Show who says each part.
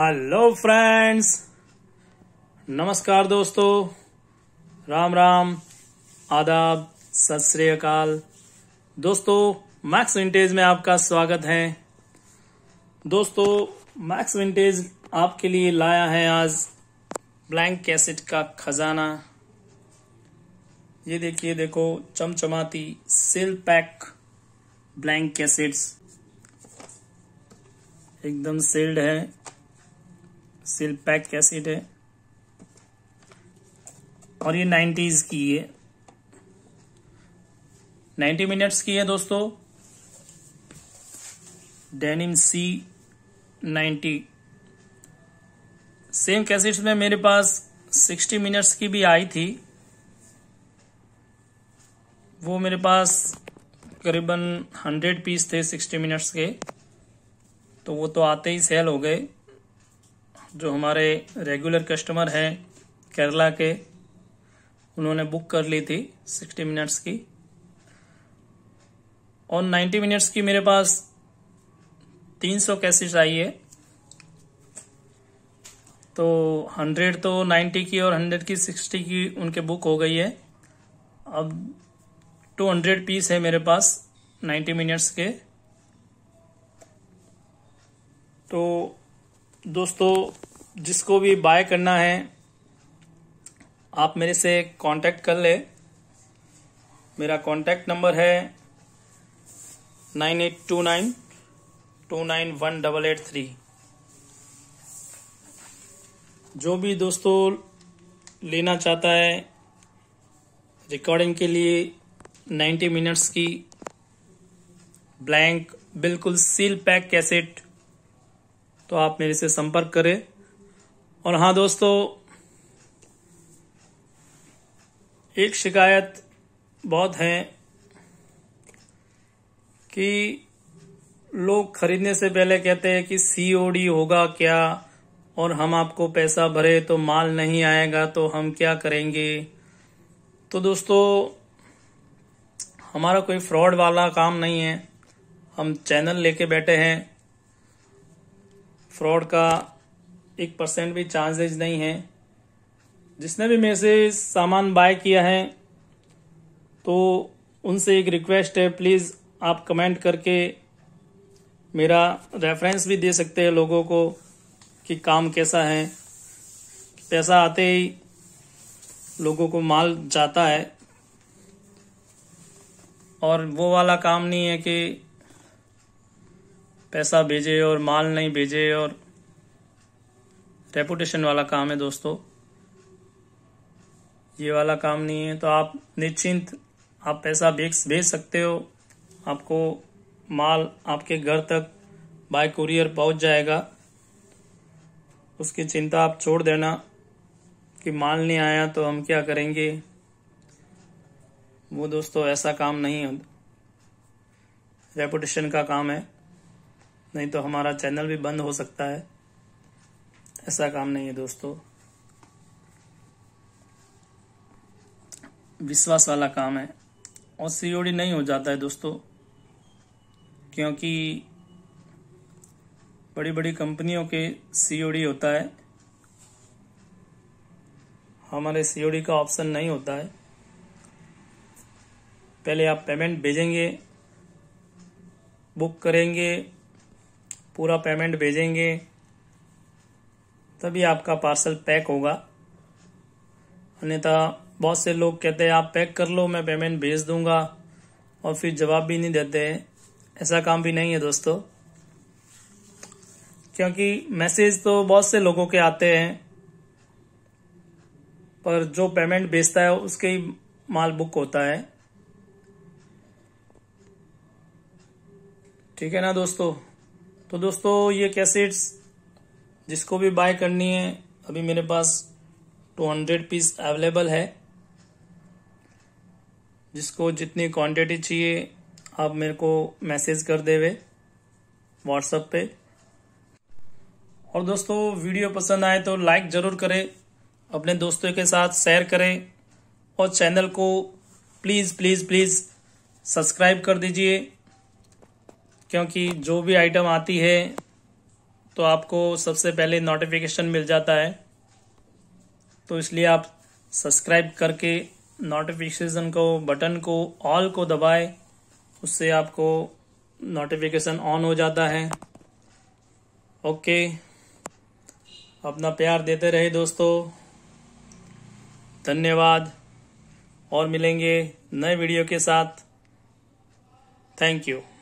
Speaker 1: hello friends नमस्कार दोस्तों राम राम आदाब सत श्री अकाल दोस्तों मैक्स विंटेज में आपका स्वागत है दोस्तों मैक्स विंटेज आपके लिए लाया है आज ब्लैंक कैसेट का खजाना ये देखिए देखो चमचमाती सिल पैक ब्लैंक कैसेट्स एकदम सील्ड है सिल्पैक कैसेट है और ये नाइन्टीज की है नाइन्टी मिनट्स की है दोस्तों Denim C ninety same cassettes में मेरे पास सिक्सटी मिनट्स की भी आई थी वो मेरे पास करीबन हंड्रेड पीस थे सिक्सटी मिनट्स के तो वो तो आते ही सेल हो गए जो हमारे रेगुलर कस्टमर हैं केरला के उन्होंने बुक कर ली थी सिक्सटी मिनट्स की और नाइन्टी मिनट्स की मेरे पास तीन सौ कैसेज आई है तो हंड्रेड तो नाइन्टी की और हंड्रेड की सिक्सटी की उनके बुक हो गई है अब टू हंड्रेड पीस है मेरे पास नाइन्टी मिनट्स के तो दोस्तों जिसको भी बाय करना है आप मेरे से कांटेक्ट कर ले मेरा कांटेक्ट नंबर है nine eight two nine two nine one double eight three जो भी दोस्तों लेना चाहता है रिकॉर्डिंग के लिए नाइन्टी मिनट्स की ब्लैंक बिल्कुल सील पैक कैसेट तो आप मेरे से संपर्क करें और हाँ दोस्तों एक शिकायत बहुत है कि लोग खरीदने से पहले कहते हैं कि सीओडी होगा क्या और हम आपको पैसा भरे तो माल नहीं आएगा तो हम क्या करेंगे तो दोस्तों हमारा कोई फ्रॉड वाला काम नहीं है हम चैनल लेके बैठे हैं फ्रॉड का एक परसेंट भी चांसेज नहीं है जिसने भी मेरे से सामान बाय किया है तो उनसे एक रिक्वेस्ट है प्लीज़ आप कमेंट करके मेरा रेफरेंस भी दे सकते हैं लोगों को कि काम कैसा है पैसा आते ही लोगों को माल जाता है और वो वाला काम नहीं है कि पैसा भेजे और माल नहीं भेजे और रेपुटेशन वाला काम है दोस्तों ये वाला काम नहीं है तो आप निश्चिंत आप पैसा भेज भेज सकते हो आपको माल आपके घर तक बाय कुरियर पहुंच जाएगा उसकी चिंता आप छोड़ देना कि माल नहीं आया तो हम क्या करेंगे वो दोस्तों ऐसा काम नहीं है रेपुटेशन का काम है नहीं तो हमारा चैनल भी बंद हो सकता है ऐसा काम नहीं है दोस्तों विश्वास वाला काम है और सीओडी नहीं हो जाता है दोस्तों क्योंकि बड़ी बड़ी कंपनियों के सीओडी होता है हमारे सीओडी का ऑप्शन नहीं होता है पहले आप पेमेंट भेजेंगे बुक करेंगे पूरा पेमेंट भेजेंगे तभी आपका पार्सल पैक होगा अन्यथा बहुत से लोग कहते हैं आप पैक कर लो मैं पेमेंट भेज दूंगा और फिर जवाब भी नहीं देते ऐसा काम भी नहीं है दोस्तों क्योंकि मैसेज तो बहुत से लोगों के आते हैं पर जो पेमेंट भेजता है उसके ही माल बुक होता है ठीक है ना दोस्तों तो दोस्तों ये कैसेट्स जिसको भी बाय करनी है अभी मेरे पास 200 पीस अवेलेबल है जिसको जितनी क्वांटिटी चाहिए आप मेरे को मैसेज कर देवे व्हाट्सएप पे और दोस्तों वीडियो पसंद आए तो लाइक ज़रूर करें अपने दोस्तों के साथ शेयर करें और चैनल को प्लीज़ प्लीज़ प्लीज़ सब्सक्राइब कर दीजिए क्योंकि जो भी आइटम आती है तो आपको सबसे पहले नोटिफिकेशन मिल जाता है तो इसलिए आप सब्सक्राइब करके नोटिफिकेशन को बटन को ऑल को दबाए उससे आपको नोटिफिकेशन ऑन हो जाता है ओके अपना प्यार देते रहे दोस्तों धन्यवाद और मिलेंगे नए वीडियो के साथ थैंक यू